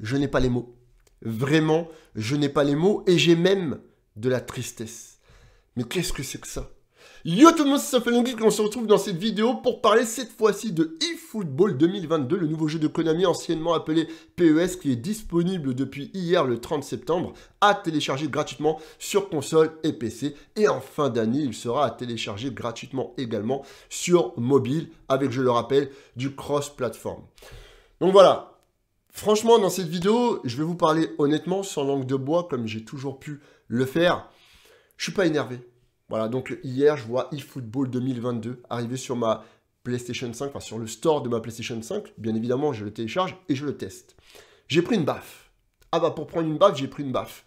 je n'ai pas les mots. Vraiment, je n'ai pas les mots et j'ai même de la tristesse. Mais qu'est-ce que c'est que ça Yo tout le monde, c'est Geek on se retrouve dans cette vidéo pour parler cette fois-ci de eFootball 2022, le nouveau jeu de Konami anciennement appelé PES qui est disponible depuis hier le 30 septembre à télécharger gratuitement sur console et PC et en fin d'année il sera à télécharger gratuitement également sur mobile avec je le rappelle du cross-platform. Donc voilà, Franchement, dans cette vidéo, je vais vous parler honnêtement, sans langue de bois, comme j'ai toujours pu le faire. Je suis pas énervé. Voilà, donc hier, je vois eFootball 2022 arriver sur ma PlayStation 5, enfin sur le store de ma PlayStation 5. Bien évidemment, je le télécharge et je le teste. J'ai pris une baffe. Ah bah pour prendre une baffe, j'ai pris une baffe.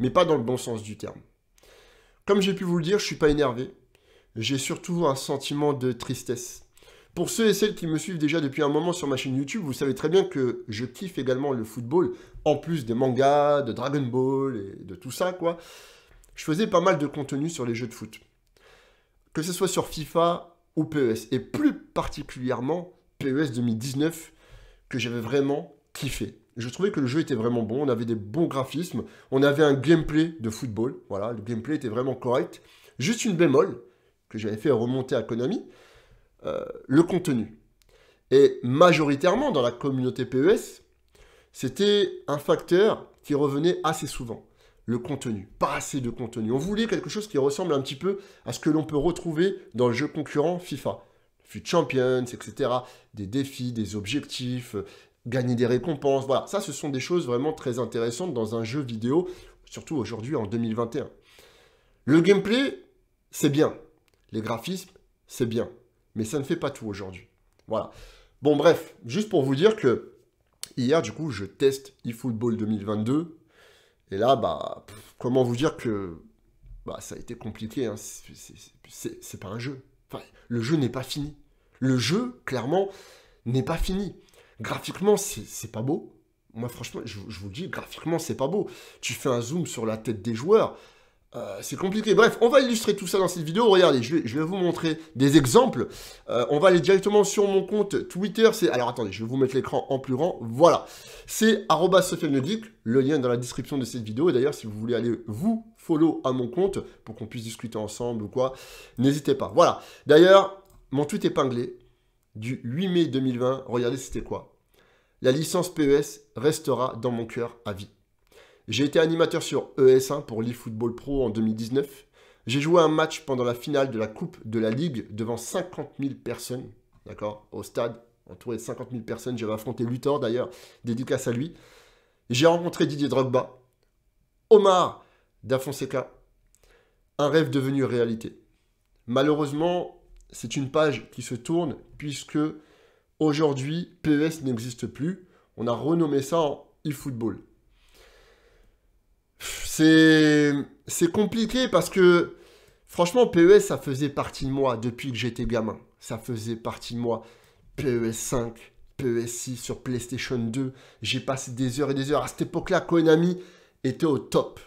Mais pas dans le bon sens du terme. Comme j'ai pu vous le dire, je suis pas énervé. J'ai surtout un sentiment de tristesse. Pour ceux et celles qui me suivent déjà depuis un moment sur ma chaîne YouTube, vous savez très bien que je kiffe également le football, en plus des mangas, de Dragon Ball et de tout ça, quoi. Je faisais pas mal de contenu sur les jeux de foot. Que ce soit sur FIFA ou PES, et plus particulièrement PES 2019, que j'avais vraiment kiffé. Je trouvais que le jeu était vraiment bon, on avait des bons graphismes, on avait un gameplay de football, voilà, le gameplay était vraiment correct. Juste une bémol, que j'avais fait remonter à Konami, euh, le contenu. Et majoritairement, dans la communauté PES, c'était un facteur qui revenait assez souvent. Le contenu, pas assez de contenu. On voulait quelque chose qui ressemble un petit peu à ce que l'on peut retrouver dans le jeu concurrent FIFA. FUT Champions, etc. Des défis, des objectifs, euh, gagner des récompenses. Voilà, ça, ce sont des choses vraiment très intéressantes dans un jeu vidéo, surtout aujourd'hui en 2021. Le gameplay, c'est bien. Les graphismes, c'est bien. Mais ça ne fait pas tout aujourd'hui. Voilà. Bon, bref, juste pour vous dire que hier, du coup, je teste eFootball 2022. Et là, bah, comment vous dire que bah, ça a été compliqué. Hein. C'est pas un jeu. Enfin, le jeu n'est pas fini. Le jeu, clairement, n'est pas fini. Graphiquement, c'est pas beau. Moi, franchement, je, je vous le dis, graphiquement, c'est pas beau. Tu fais un zoom sur la tête des joueurs euh, c'est compliqué. Bref, on va illustrer tout ça dans cette vidéo. Regardez, je vais, vous montrer des exemples. Euh, on va aller directement sur mon compte Twitter. C'est Alors attendez, je vais vous mettre l'écran en plus grand. Voilà. C'est arrobasofianodic, Le lien dans la description de cette vidéo. Et d'ailleurs, si vous voulez aller vous follow à mon compte pour qu'on puisse discuter ensemble ou quoi, n'hésitez pas. Voilà. D'ailleurs, mon tweet épinglé du 8 mai 2020. Regardez, c'était quoi La licence PES restera dans mon cœur à vie. J'ai été animateur sur ES1 pour l'eFootball Pro en 2019. J'ai joué un match pendant la finale de la Coupe de la Ligue devant 50 000 personnes, d'accord, au stade, entouré de 50 000 personnes. J'avais affronté Luthor d'ailleurs, dédicace à lui. J'ai rencontré Didier Drogba, Omar Dafonseca. Un rêve devenu réalité. Malheureusement, c'est une page qui se tourne puisque aujourd'hui PES n'existe plus. On a renommé ça en eFootball. C'est compliqué parce que franchement, PES, ça faisait partie de moi depuis que j'étais gamin. Ça faisait partie de moi. PES 5, PES 6 sur PlayStation 2, j'ai passé des heures et des heures. À cette époque-là, Konami était au top.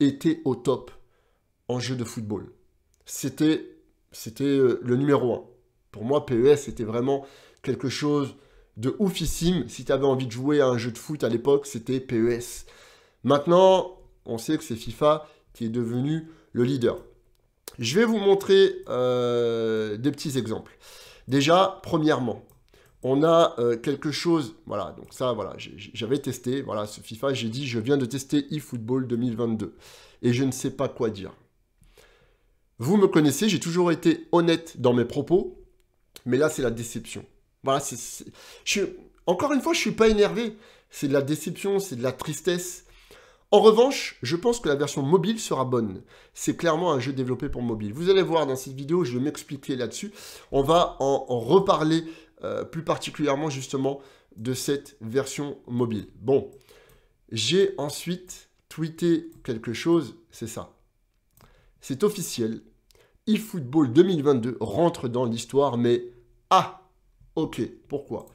Était au top en jeu de football. C'était euh, le numéro 1. Pour moi, PES, était vraiment quelque chose de oufissime. Si tu avais envie de jouer à un jeu de foot à l'époque, c'était PES. Maintenant, on sait que c'est FIFA qui est devenu le leader. Je vais vous montrer euh, des petits exemples. Déjà, premièrement, on a euh, quelque chose, voilà, donc ça, voilà, j'avais testé, voilà, ce FIFA, j'ai dit, je viens de tester eFootball 2022, et je ne sais pas quoi dire. Vous me connaissez, j'ai toujours été honnête dans mes propos, mais là, c'est la déception. Voilà, encore une fois, je ne suis pas énervé, c'est de la déception, c'est de la tristesse, en revanche, je pense que la version mobile sera bonne. C'est clairement un jeu développé pour mobile. Vous allez voir dans cette vidéo, je vais m'expliquer là-dessus. On va en, reparler euh, plus particulièrement justement de cette version mobile. Bon, j'ai ensuite tweeté quelque chose, c'est ça. C'est officiel. eFootball 2022 rentre dans l'histoire, mais ah, ok, pourquoi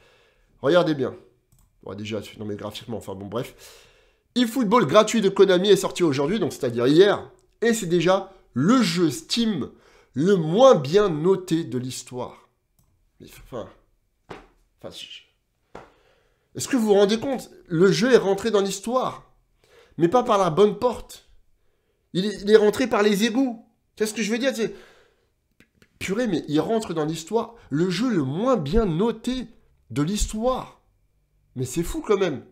Regardez bien. Bon, déjà, non mais graphiquement, enfin bon, bref eFootball gratuit de Konami est sorti aujourd'hui, donc c'est-à-dire hier, et c'est déjà le jeu Steam le moins bien noté de l'histoire. Enfin, est-ce que vous vous rendez compte Le jeu est rentré dans l'histoire, mais pas par la bonne porte. Il est, rentré par les égouts. quest ce que je veux dire Purée, mais il rentre dans l'histoire. Le jeu le moins bien noté de l'histoire. Mais c'est fou quand même.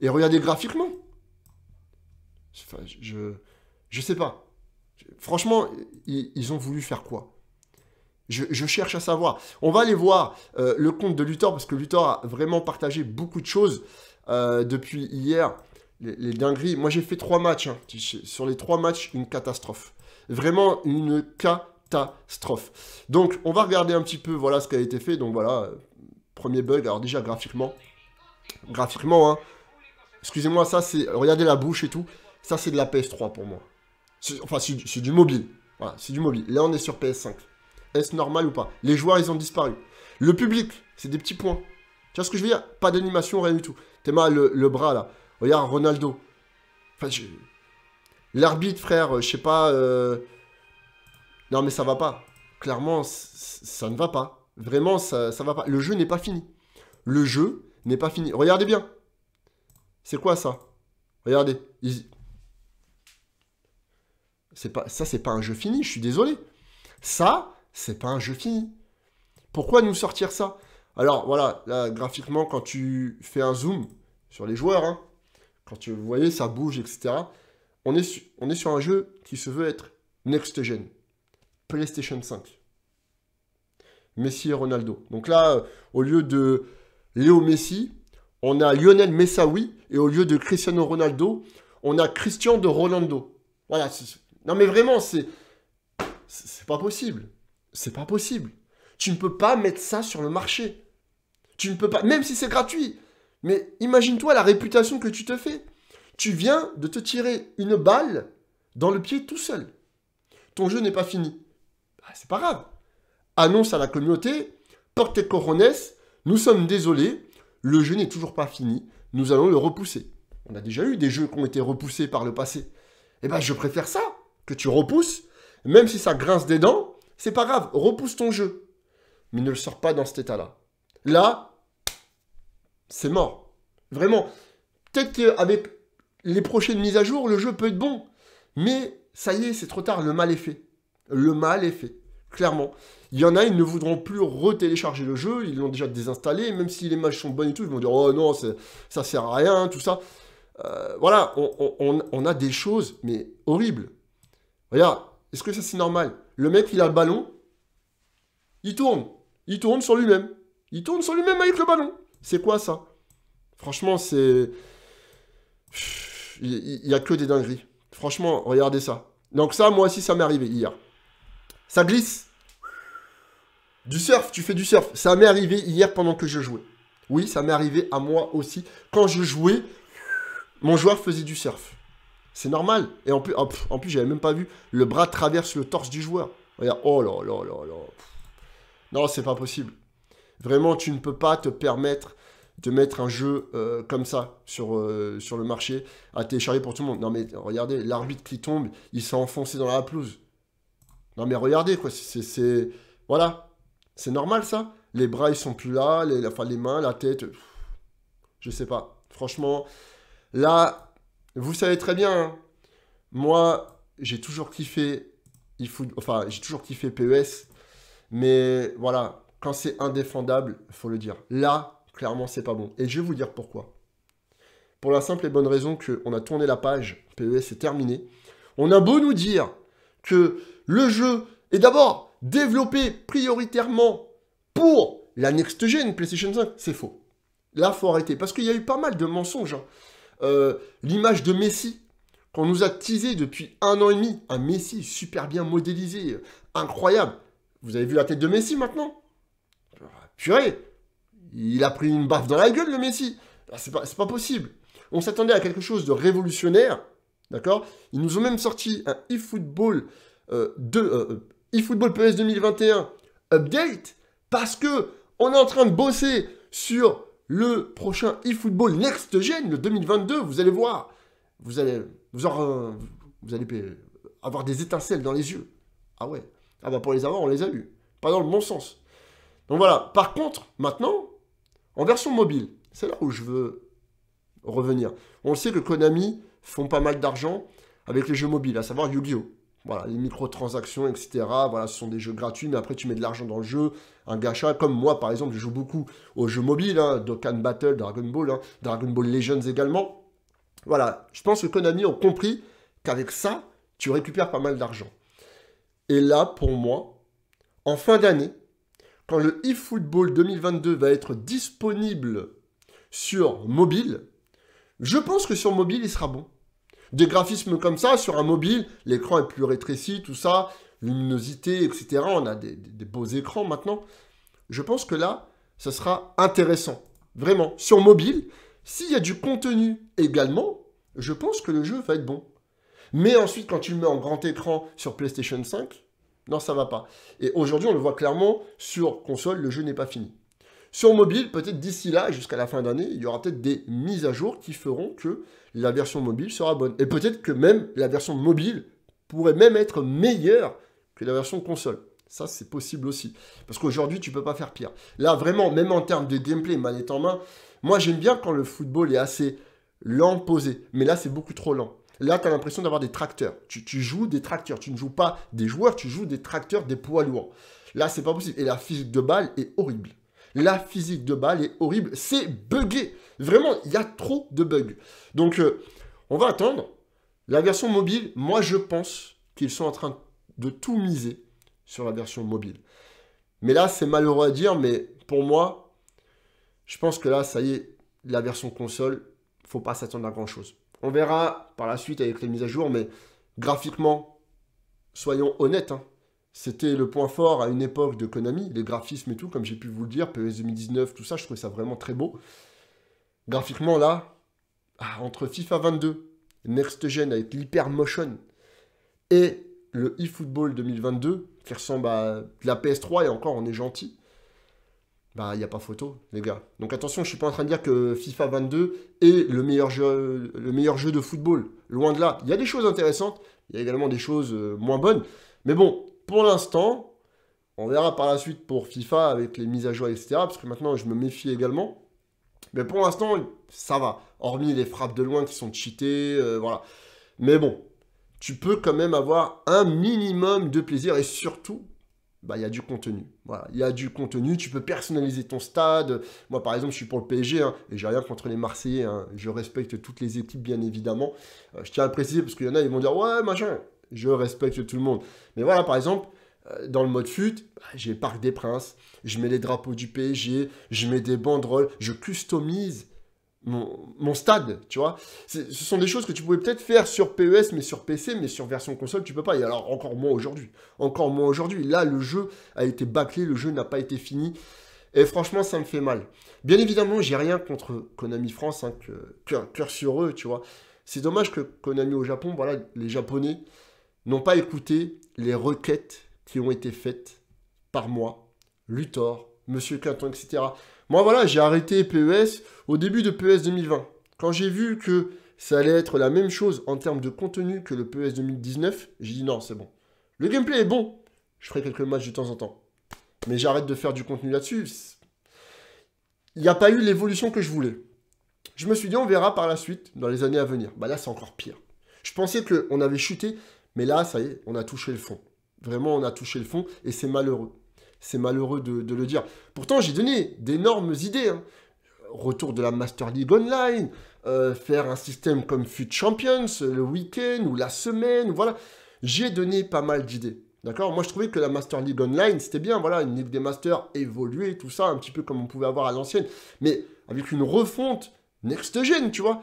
Et regardez graphiquement je, sais pas. Franchement, ils, ont voulu faire quoi je, cherche à savoir. On va aller voir euh, le compte de Luthor parce que Luthor a vraiment partagé beaucoup de choses euh, depuis hier. Les, dingueries. Moi, j'ai fait trois matchs. Hein. Sur les trois matchs, une catastrophe. Vraiment une catastrophe. Donc, on va regarder un petit peu voilà ce qui a été fait. Donc, voilà, euh, premier bug. Alors, déjà, graphiquement. Graphiquement, hein. Excusez-moi, ça, c'est. Regardez la bouche et tout. Ça, c'est de la PS3 pour moi. Enfin, c'est du mobile. Voilà, c'est du mobile. Là, on est sur PS5. Est-ce normal ou pas Les joueurs, ils ont disparu. Le public, c'est des petits points. Tu vois ce que je veux dire Pas d'animation, rien du tout. T'es mal le, bras, là. Regarde, Ronaldo. Enfin, je... L'arbitre, frère, je sais pas... Euh, non, mais ça va pas. Clairement, ça ne va pas. Vraiment, ça, ça va pas. Le jeu n'est pas fini. Le jeu n'est pas fini. Regardez bien. C'est quoi, ça Regardez. C'est pas, ça, c'est pas un jeu fini, je suis désolé. Ça, c'est pas un jeu fini. Pourquoi nous sortir ça Alors voilà, là, graphiquement, quand tu fais un zoom sur les joueurs, hein, quand tu, vous voyez, ça bouge, etc., on est, sur un jeu qui se veut être next-gen, PlayStation 5. Messi et Ronaldo. Donc là, euh, au lieu de Léo Messi, on a Lionel Messaoui, et au lieu de Cristiano Ronaldo, on a Christian de Ronaldo. Voilà, c'est non mais vraiment, c'est... C'est pas possible. C'est pas possible. Tu ne peux pas mettre ça sur le marché. Tu ne peux pas... Même si c'est gratuit. Mais imagine-toi la réputation que tu te fais. Tu viens de te tirer une balle dans le pied tout seul. Ton jeu n'est pas fini. Bah, c'est pas grave. Annonce à la communauté, porte tes corones, nous sommes désolés, le jeu n'est toujours pas fini, nous allons le repousser. On a déjà eu des jeux qui ont été repoussés par le passé. Eh ben, je préfère ça que tu repousses, même si ça grince des dents, c'est pas grave, repousse ton jeu. Mais ne le sors pas dans cet état-là. Là, c'est mort. Vraiment. Peut-être qu'avec les prochaines mises à jour, le jeu peut être bon. Mais ça y est, c'est trop tard, le mal est fait. Le mal est fait, clairement. Il y en a, ils ne voudront plus retélécharger le jeu, ils l'ont déjà désinstallé, même si les matchs sont bonnes et tout, ils vont dire « Oh non, ça sert à rien, tout ça. Euh, voilà, on a des choses, mais horribles. Regarde, est-ce que ça c'est normal Le mec, il a le ballon, il tourne. Il tourne sur lui-même. Il tourne sur lui-même avec le ballon. C'est quoi ça Franchement, c'est. Il n'y a que des dingueries. Franchement, regardez ça. Donc, ça, moi aussi, ça m'est arrivé hier. Ça glisse. Du surf, tu fais du surf. Ça m'est arrivé hier pendant que je jouais. Oui, ça m'est arrivé à moi aussi. Quand je jouais, mon joueur faisait du surf. C'est normal. Et en plus, oh, en plus j'avais même pas vu. Le bras traverse le torse du joueur. Regarde, oh là là là là. Non, c'est pas possible. Vraiment, tu ne peux pas te permettre de mettre un jeu euh, comme ça sur, euh, sur le marché à télécharger pour tout le monde. Non mais regardez, l'arbitre qui tombe, il s'est enfoncé dans la pelouse. Non mais regardez quoi, c'est... Voilà, c'est normal ça. Les bras ils sont plus là, enfin, les mains, la tête, je sais pas. Franchement, là, vous savez très bien, hein. moi, j'ai toujours kiffé faut, enfin, j'ai toujours kiffé PES, mais voilà, quand c'est indéfendable, il faut le dire. Là, clairement, c'est pas bon. Et je vais vous dire pourquoi. Pour la simple et bonne raison qu'on a tourné la page, PES est terminé. On a beau nous dire que le jeu est d'abord développé prioritairement pour la next gen PlayStation 5, c'est faux. Là, il faut arrêter parce qu'il y a eu pas mal de mensonges. Hein. Euh, l'image de Messi qu'on nous a teasé depuis un an et demi. Un Messi super bien modélisé, incroyable. Vous avez vu la tête de Messi maintenant Purée Il a pris une baffe dans la gueule, le Messi ah, C'est pas, possible. On s'attendait à quelque chose de révolutionnaire, d'accord Ils nous ont même sorti un eFootball euh, euh, PS 2021 update parce que on est en train de bosser sur le prochain eFootball Next Gen, le 2022, vous allez voir, vous allez, vous, allez avoir des étincelles dans les yeux. Ah ouais, ah bah pour les avoir, on les a eu, pas dans le bon sens. Donc voilà, par contre, maintenant, en version mobile, c'est là où je veux revenir. On sait que Konami font pas mal d'argent avec les jeux mobiles, à savoir Yu-Gi-Oh! Voilà, les microtransactions, etc. Voilà, ce sont des jeux gratuits, mais après tu mets de l'argent dans le jeu, un gacha. Comme moi, par exemple, je joue beaucoup aux jeux mobiles, hein, Dokkan Battle, Dragon Ball, hein, Dragon Ball Legends également. Voilà, je pense que Konami ont compris qu'avec ça, tu récupères pas mal d'argent. Et là, pour moi, en fin d'année, quand le eFootball 2022 va être disponible sur mobile, je pense que sur mobile, il sera bon. Des graphismes comme ça, sur un mobile, l'écran est plus rétréci, tout ça, luminosité, etc. On a des, beaux écrans maintenant. Je pense que là, ça sera intéressant. Vraiment, sur mobile, s'il y a du contenu également, je pense que le jeu va être bon. Mais ensuite, quand tu le mets en grand écran sur PlayStation 5, non, ça va pas. Et aujourd'hui, on le voit clairement, sur console, le jeu n'est pas fini. Sur mobile, peut-être d'ici là, jusqu'à la fin d'année, il y aura peut-être des mises à jour qui feront que la version mobile sera bonne. Et peut-être que même la version mobile pourrait même être meilleure que la version console. Ça, c'est possible aussi. Parce qu'aujourd'hui, tu peux pas faire pire. Là, vraiment, même en termes de gameplay, manette en main, moi, j'aime bien quand le football est assez lent posé. Mais là, c'est beaucoup trop lent. Là, tu as l'impression d'avoir des tracteurs. Tu, tu, joues des tracteurs. Tu ne joues pas des joueurs, tu joues des tracteurs, des poids lourds. Là, c'est pas possible. Et la physique de balle est horrible. La physique de balle est horrible. C'est buggé. Vraiment, il y a trop de bugs. Donc, euh, on va attendre. La version mobile, moi, je pense qu'ils sont en train de tout miser sur la version mobile. Mais là, c'est malheureux à dire, mais pour moi, je pense que là, ça y est, la version console, faut pas s'attendre à grand-chose. On verra par la suite avec les mises à jour, mais graphiquement, soyons honnêtes, hein. C'était le point fort à une époque de Konami, les graphismes et tout, comme j'ai pu vous le dire, PES 2019, tout ça, je trouvais ça vraiment très beau. Graphiquement, là, ah, entre FIFA 22, Next Gen avec l'Hyper Motion et le eFootball 2022, qui ressemble à la PS3, et encore, on est gentil, bah, il n'y a pas photo, les gars. Donc attention, je suis pas en train de dire que FIFA 22 est le meilleur le meilleur jeu de football. Loin de là. Il y a des choses intéressantes, il y a également des choses euh, moins bonnes. Mais bon, pour l'instant, on verra par la suite pour FIFA avec les mises à jour, etc. Parce que maintenant, je me méfie également. Mais pour l'instant, ça va. Hormis les frappes de loin qui sont cheatées, euh, voilà. Mais bon, tu peux quand même avoir un minimum de plaisir et surtout, bah, il y a du contenu. Voilà, il y a du contenu, tu peux personnaliser ton stade. Moi, par exemple, je suis pour le PSG, hein, et j'ai rien contre les Marseillais. Hein. Je respecte toutes les équipes, bien évidemment. Euh, je tiens à le préciser, parce qu'il y en a, ils vont dire, ouais, machin je respecte tout le monde. Mais voilà, par exemple, euh, dans le mode fut, bah, j'ai Parc des Princes, je mets les drapeaux du PSG, je mets des banderoles, je customise mon, mon stade, tu vois. Ce sont des choses que tu pouvais peut-être faire sur PES, mais sur PC, mais sur version console, tu peux pas. Et alors, encore moins aujourd'hui. Encore moins aujourd'hui. Là, le jeu a été bâclé, le jeu n'a pas été fini. Et franchement, ça me fait mal. Bien évidemment, j'ai rien contre Konami France, hein, cœur, cœur sur eux, tu vois. C'est dommage que Konami au Japon, voilà, les Japonais, n'ont pas écouté les requêtes qui ont été faites par moi, Luthor, Monsieur Quinton, etc. Moi, voilà, j'ai arrêté PES au début de PES 2020. Quand j'ai vu que ça allait être la même chose en termes de contenu que le PES 2019, j'ai dit non, c'est bon. Le gameplay est bon, je ferai quelques matchs de temps en temps. Mais j'arrête de faire du contenu là-dessus. Il n'y a pas eu l'évolution que je voulais. Je me suis dit, on verra par la suite, dans les années à venir. Bah là, c'est encore pire. Je pensais qu'on avait chuté mais là, ça y est, on a touché le fond. Vraiment, on a touché le fond et c'est malheureux. C'est malheureux de, le dire. Pourtant, j'ai donné d'énormes idées. Hein. Retour de la Master League Online, euh, faire un système comme Fut Champions euh, le week-end ou la semaine, voilà. J'ai donné pas mal d'idées. D'accord Moi, je trouvais que la Master League Online, c'était bien, voilà, une Ligue des Masters évoluée, tout ça, un petit peu comme on pouvait avoir à l'ancienne. Mais avec une refonte next-gen, tu vois,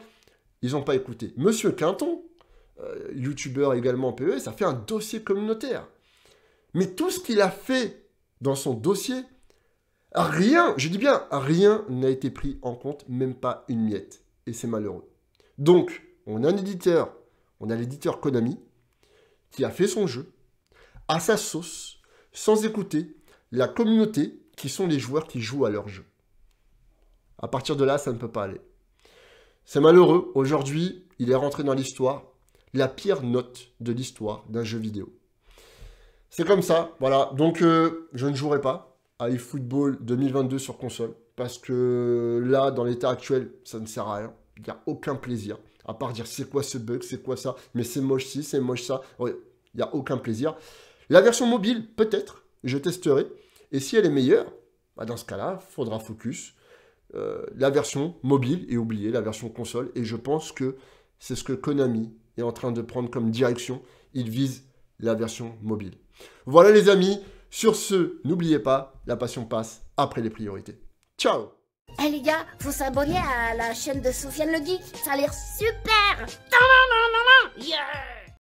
ils n'ont pas écouté. Monsieur Quinton, YouTuber euh, youtubeur également PE, ça fait un dossier communautaire. Mais tout ce qu'il a fait dans son dossier, rien, je dis bien rien n'a été pris en compte, même pas une miette. Et c'est malheureux. Donc, on a un éditeur, on a l'éditeur Konami, qui a fait son jeu, à sa sauce, sans écouter la communauté, qui sont les joueurs qui jouent à leur jeu. À partir de là, ça ne peut pas aller. C'est malheureux, aujourd'hui, il est rentré dans l'histoire, la pire note de l'histoire d'un jeu vidéo. C'est comme ça, voilà. Donc, euh, je ne jouerai pas à eFootball 2022 sur console, parce que là, dans l'état actuel, ça ne sert à rien. Il n'y a aucun plaisir, à part dire c'est quoi ce bug, c'est quoi ça, mais c'est moche ci, c'est moche ça. Il n'y a aucun plaisir. La version mobile, peut-être, je testerai. Et si elle est meilleure, bah, dans ce cas-là, faudra focus. Euh, la version mobile et oublier la version console. Et je pense que c'est ce que Konami en train de prendre comme direction. Il vise la version mobile. Voilà les amis, sur ce, n'oubliez pas, la passion passe après les priorités. Ciao Eh hey les gars, vous s'abonner à la chaîne de Sofiane le Geek, ça a l'air super